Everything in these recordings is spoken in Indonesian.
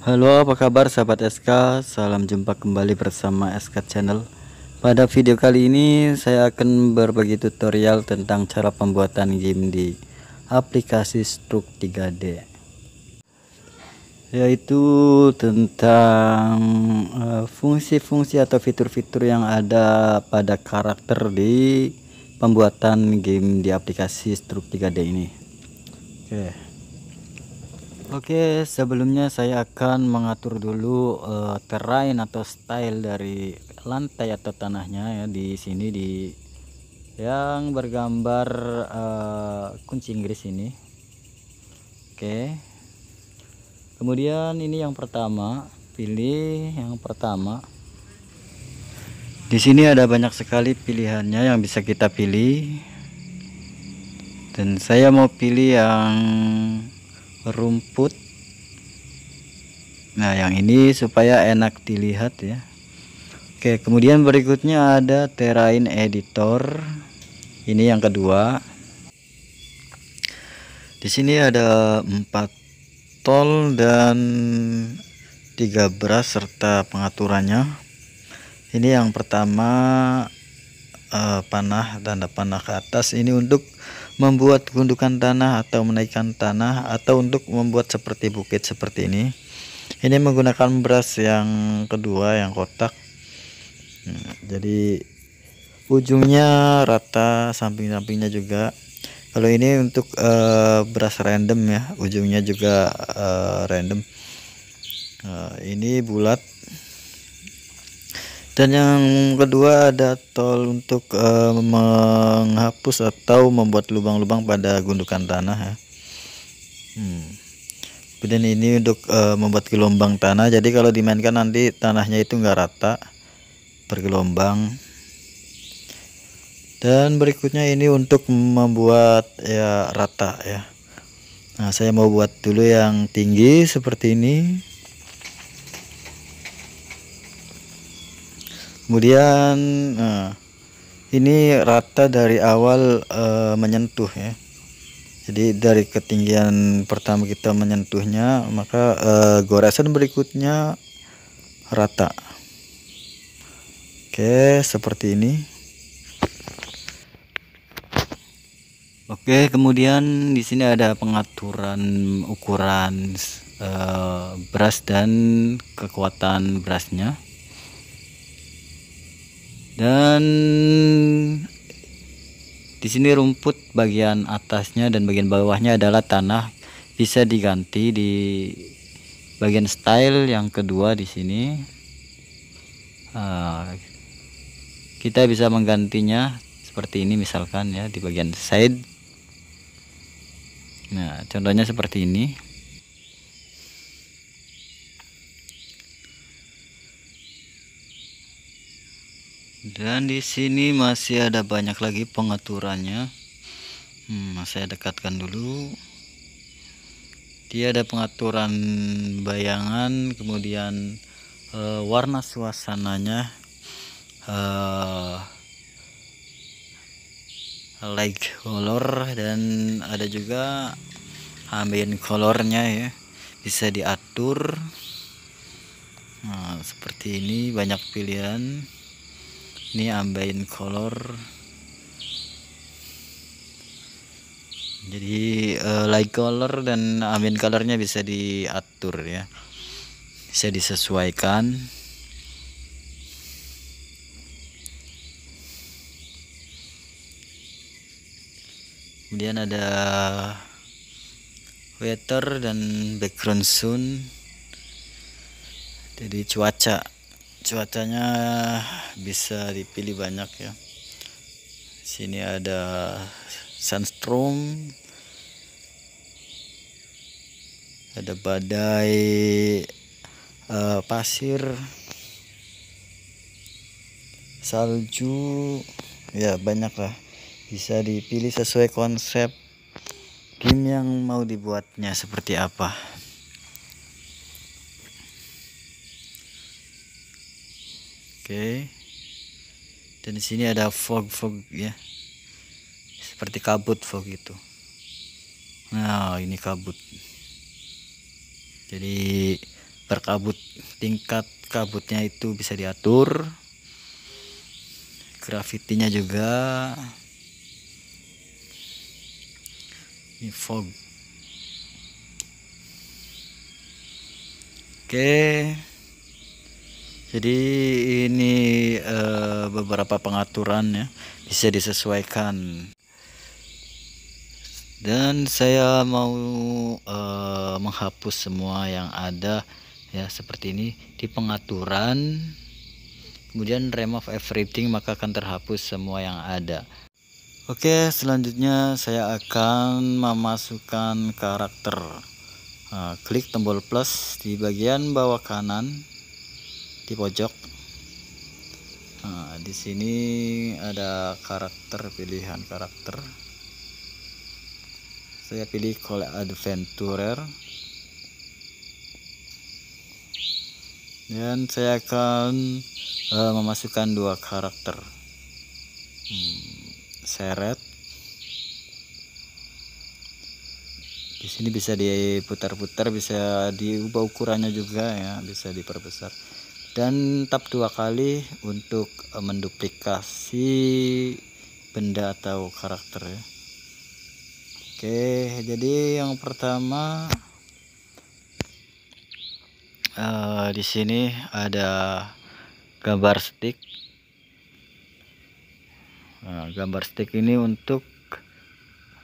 Halo apa kabar sahabat SK Salam jumpa kembali bersama SK Channel Pada video kali ini saya akan berbagi tutorial tentang cara pembuatan game di aplikasi Struk 3D Yaitu tentang eh, fungsi-fungsi uh, atau fitur-fitur yang ada pada karakter di pembuatan game di aplikasi Struk 3D ini Oke okay. Oke, sebelumnya saya akan mengatur dulu uh, terrain atau style dari lantai atau tanahnya ya di sini di yang bergambar uh, kunci Inggris ini. Oke. Kemudian ini yang pertama, pilih yang pertama. Di sini ada banyak sekali pilihannya yang bisa kita pilih. Dan saya mau pilih yang rumput nah yang ini supaya enak dilihat ya Oke kemudian berikutnya ada terrain editor ini yang kedua di sini ada empat tol dan tiga beras serta pengaturannya ini yang pertama eh, panah tanda panah ke atas ini untuk membuat gundukan tanah atau menaikkan tanah atau untuk membuat seperti bukit seperti ini ini menggunakan beras yang kedua yang kotak nah, jadi ujungnya rata samping-sampingnya juga kalau ini untuk uh, beras random ya ujungnya juga uh, random uh, ini bulat dan yang kedua ada tol untuk uh, menghapus atau membuat lubang-lubang pada gundukan tanah ya. hmm. kemudian ini untuk uh, membuat gelombang tanah jadi kalau dimainkan nanti tanahnya itu enggak rata bergelombang dan berikutnya ini untuk membuat ya rata ya Nah, saya mau buat dulu yang tinggi seperti ini. kemudian nah, ini rata dari awal uh, menyentuh ya jadi dari ketinggian pertama kita menyentuhnya maka uh, goresan berikutnya rata oke seperti ini oke kemudian di sini ada pengaturan ukuran uh, beras dan kekuatan berasnya dan di sini rumput bagian atasnya dan bagian bawahnya adalah tanah bisa diganti di bagian style yang kedua di sini ah, kita bisa menggantinya seperti ini misalkan ya di bagian side nah contohnya seperti ini dan di sini masih ada banyak lagi pengaturannya hmm, saya dekatkan dulu dia ada pengaturan bayangan kemudian e, warna suasananya e, eh, light color dan ada juga ambient colornya ya bisa diatur nah, seperti ini banyak pilihan ini ambain color jadi uh, eh, light color dan ambient colornya bisa diatur ya bisa disesuaikan kemudian ada weather dan background sun jadi cuaca cuacanya bisa dipilih banyak ya sini ada sandstorm ada badai uh, pasir salju ya banyak lah bisa dipilih sesuai konsep game yang mau dibuatnya seperti apa Oke, dan di sini ada fog fog ya seperti kabut fog itu nah ini kabut jadi berkabut tingkat kabutnya itu bisa diatur grafitinya juga ini fog oke okay jadi ini uh, beberapa pengaturan ya bisa disesuaikan dan saya mau uh, menghapus semua yang ada ya seperti ini di pengaturan kemudian remove everything maka akan terhapus semua yang ada Oke selanjutnya saya akan memasukkan karakter nah, klik tombol plus di bagian bawah kanan di pojok nah, di sini ada karakter pilihan karakter saya pilih Cole Adventurer dan saya akan uh, memasukkan dua karakter hmm, seret di sini bisa diputar-putar bisa diubah ukurannya juga ya bisa diperbesar dan tap dua kali untuk eh, menduplikasi benda atau karakter ya. Oke jadi yang pertama uh, di sini ada gambar stick nah, gambar stick ini untuk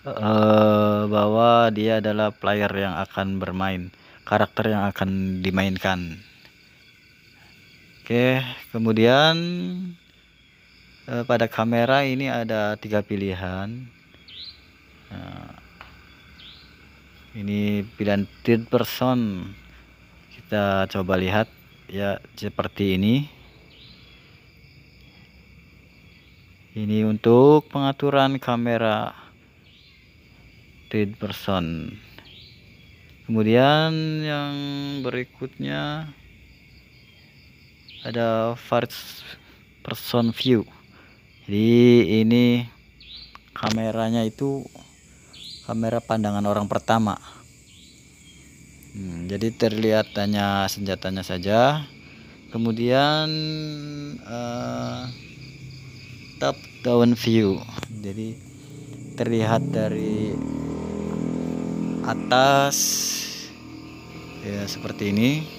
uh, bahwa dia adalah player yang akan bermain karakter yang akan dimainkan Oke, kemudian eh, pada kamera ini ada tiga pilihan. Nah, ini pilihan third person. Kita coba lihat ya seperti ini. Ini untuk pengaturan kamera third person. Kemudian yang berikutnya ada first person view jadi ini kameranya itu kamera pandangan orang pertama hmm, jadi terlihat hanya senjatanya saja kemudian uh, top down view jadi terlihat dari atas ya seperti ini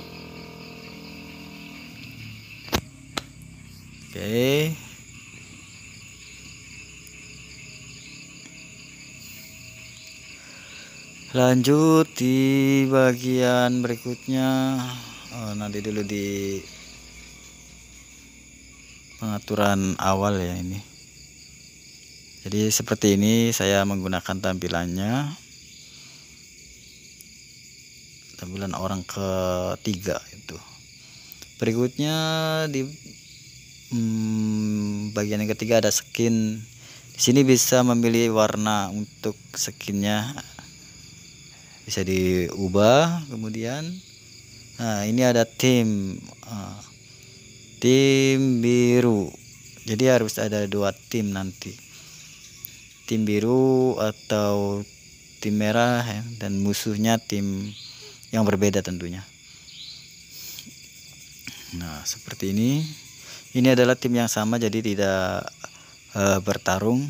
Oke, lanjut di bagian berikutnya oh, nanti dulu di pengaturan awal ya ini jadi seperti ini saya menggunakan tampilannya tampilan orang ketiga itu berikutnya di hmm, bagian yang ketiga ada skin di sini bisa memilih warna untuk skinnya bisa diubah kemudian nah ini ada tim ah, tim biru jadi harus ada dua tim nanti tim biru atau tim merah ya. dan musuhnya tim yang berbeda tentunya nah seperti ini ini adalah tim yang sama jadi tidak uh, bertarung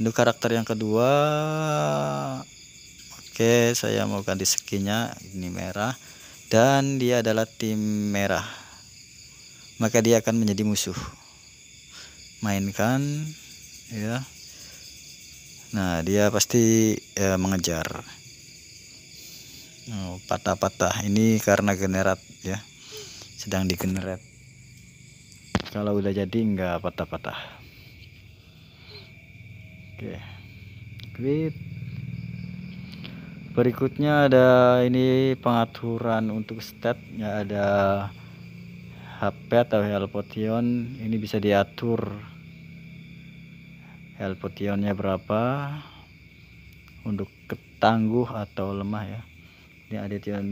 Untuk karakter yang kedua oke saya mau ganti skinnya ini merah dan dia adalah tim merah maka dia akan menjadi musuh mainkan ya nah dia pasti e, mengejar oh, patah-patah oh, ini karena generat ya sedang digenerate kalau udah jadi nggak patah-patah oke quit berikutnya ada ini pengaturan untuk statnya ada HP atau helpotion ini bisa diatur helpotionnya berapa untuk ketangguh atau lemah ya ini ada tion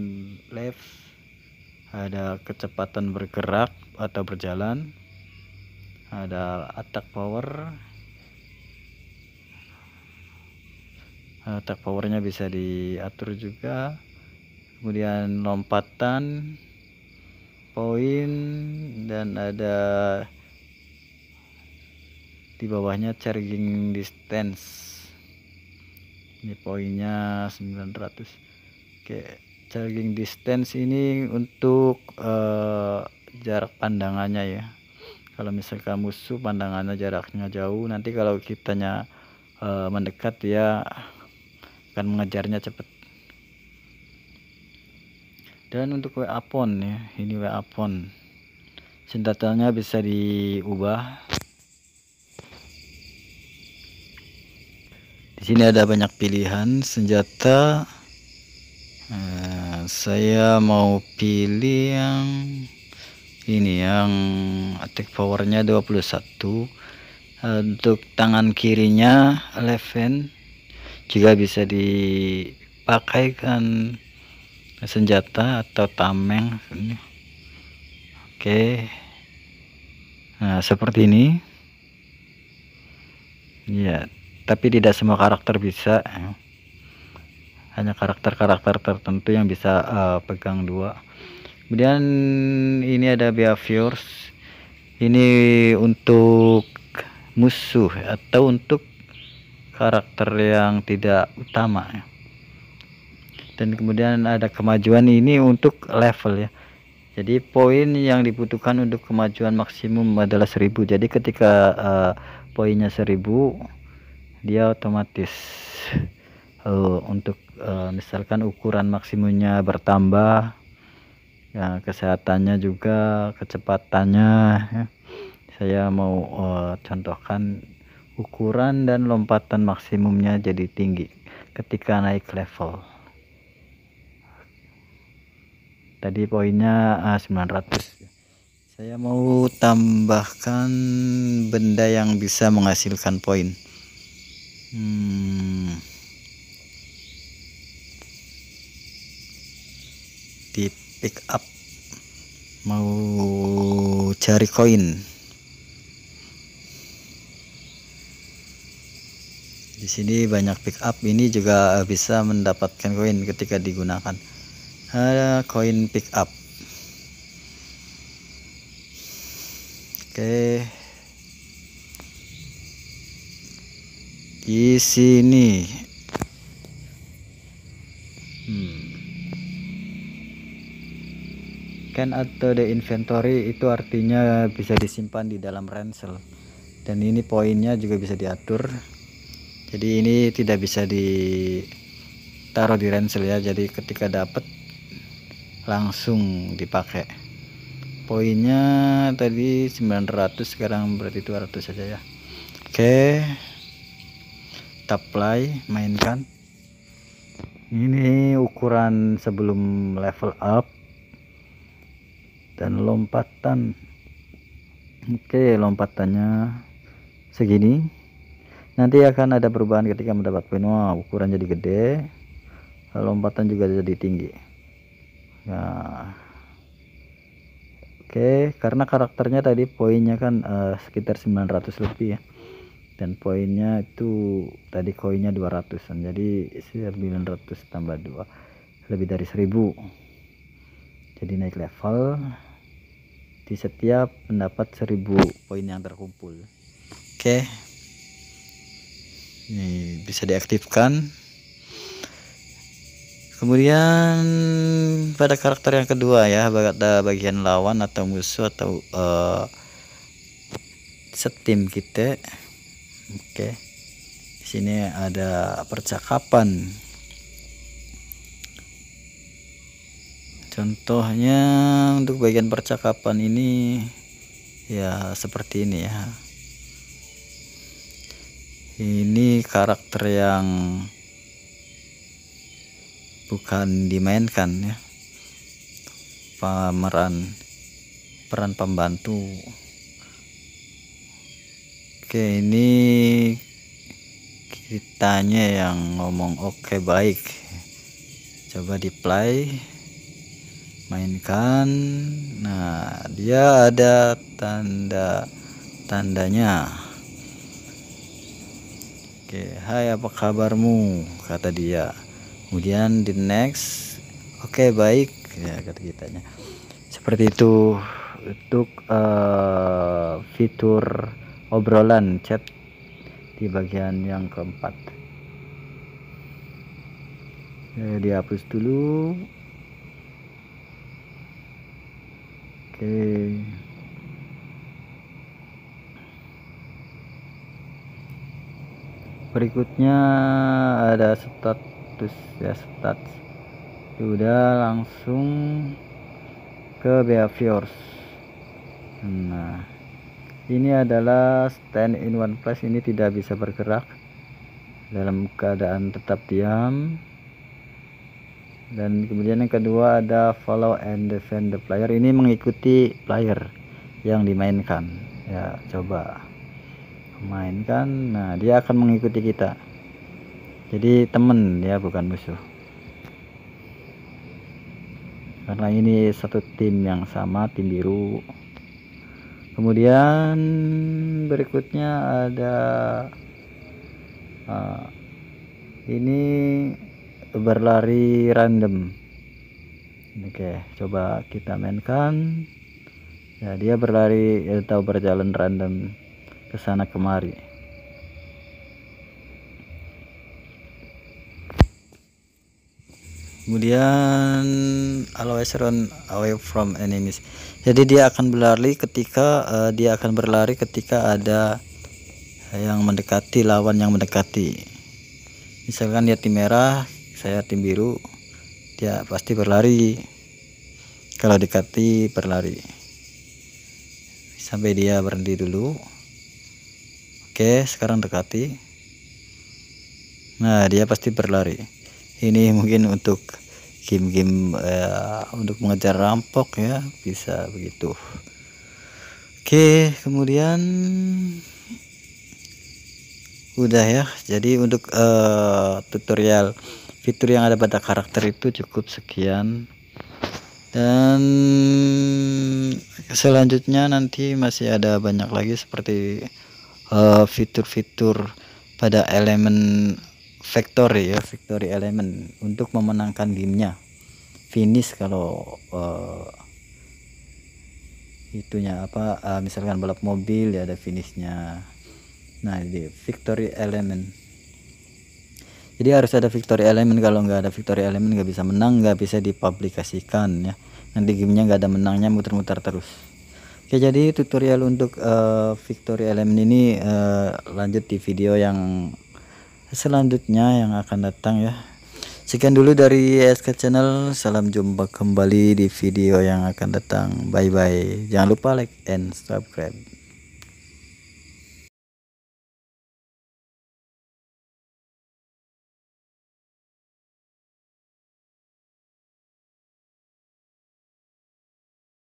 left ada kecepatan bergerak atau berjalan ada attack power attack powernya bisa diatur juga kemudian lompatan poin dan ada di bawahnya charging distance ini poinnya 900 oke charging distance ini untuk uh, jarak pandangannya ya kalau misalkan musuh pandangannya jaraknya jauh nanti kalau kitanya e, mendekat dia akan mengejarnya cepat dan untuk WA pon ya ini WA pon senjatanya bisa diubah di sini ada banyak pilihan senjata eh, saya mau pilih yang ini yang attack powernya 21 untuk tangan kirinya eleven juga bisa dipakaikan senjata atau tameng ini oke nah seperti ini ya tapi tidak semua karakter bisa hanya karakter-karakter tertentu yang bisa uh, pegang dua kemudian ini ada behaviors ini untuk musuh atau untuk karakter yang tidak utama dan kemudian ada kemajuan ini untuk level ya jadi poin yang dibutuhkan untuk kemajuan maksimum adalah 1000 jadi ketika uh, poinnya 1000 dia otomatis uh, untuk uh, misalkan ukuran maksimumnya bertambah ya, kesehatannya juga kecepatannya ya. saya mau uh, contohkan ukuran dan lompatan maksimumnya jadi tinggi ketika naik level tadi poinnya uh, eh, 900 saya mau tambahkan benda yang bisa menghasilkan poin hmm. di pick up mau cari koin di sini banyak pick up ini juga bisa mendapatkan koin ketika digunakan ada koin pick up oke di sini can atau the inventory itu artinya bisa disimpan di dalam ransel dan ini poinnya juga bisa diatur jadi ini tidak bisa ditaruh di ransel ya jadi ketika dapat langsung dipakai poinnya tadi 900 sekarang berarti 200 saja ya oke okay. play mainkan ini ukuran sebelum level up dan lompatan oke lompatannya segini nanti akan ada perubahan ketika mendapat poin wow ukuran jadi gede lompatan juga jadi tinggi nah oke karena karakternya tadi poinnya kan uh, sekitar 900 lebih ya dan poinnya itu tadi koinnya 200an jadi 900 tambah 2 lebih dari 1000 jadi naik level di setiap mendapat 1000 poin yang terkumpul oke okay. ini bisa diaktifkan kemudian pada karakter yang kedua ya pada bagian lawan atau musuh atau uh, setim kita oke okay. sini ada percakapan contohnya untuk bagian percakapan ini ya seperti ini ya ini karakter yang bukan dimainkan ya Pameran peran pembantu oke ini kitanya yang ngomong oke okay, baik coba di play mainkan nah dia ada tanda tandanya oke hai apa kabarmu kata dia kemudian di next oke baik ya kata kitanya seperti itu untuk uh, fitur obrolan chat di bagian yang keempat ya, dihapus dulu Oke. berikutnya ada status ya status sudah ya langsung ke behaviors nah ini adalah stand in one place ini tidak bisa bergerak dalam keadaan tetap diam dan kemudian yang kedua ada follow and defend the player ini mengikuti player yang dimainkan ya coba mainkan nah dia akan mengikuti kita jadi temen ya bukan musuh karena ini satu tim yang sama tim biru kemudian berikutnya ada uh, ini berlari random oke coba kita mainkan ya dia berlari atau berjalan random ke sana kemari kemudian always run away from enemies jadi dia akan berlari ketika uh, dia akan berlari ketika ada yang mendekati lawan yang mendekati misalkan dia tim merah saya tim biru dia pasti berlari kalau dekati berlari sampai dia berhenti dulu oke sekarang dekati nah dia pasti berlari ini mungkin untuk game-game eh, untuk mengejar rampok ya bisa begitu oke kemudian udah ya jadi untuk uh, tutorial fitur yang ada pada karakter itu cukup sekian dan selanjutnya nanti masih ada banyak lagi seperti eh, fitur-fitur uh, pada elemen factory ya factory elemen untuk memenangkan gamenya finish kalau uh, itunya apa uh, misalkan balap mobil ya ada finishnya nah di victory element jadi harus ada victory element kalau nggak ada victory element nggak bisa menang nggak bisa dipublikasikan ya nanti gamenya nggak ada menangnya muter-muter terus oke jadi tutorial untuk uh, victory element ini uh, lanjut di video yang selanjutnya yang akan datang ya sekian dulu dari SK channel salam jumpa kembali di video yang akan datang bye bye jangan lupa like and subscribe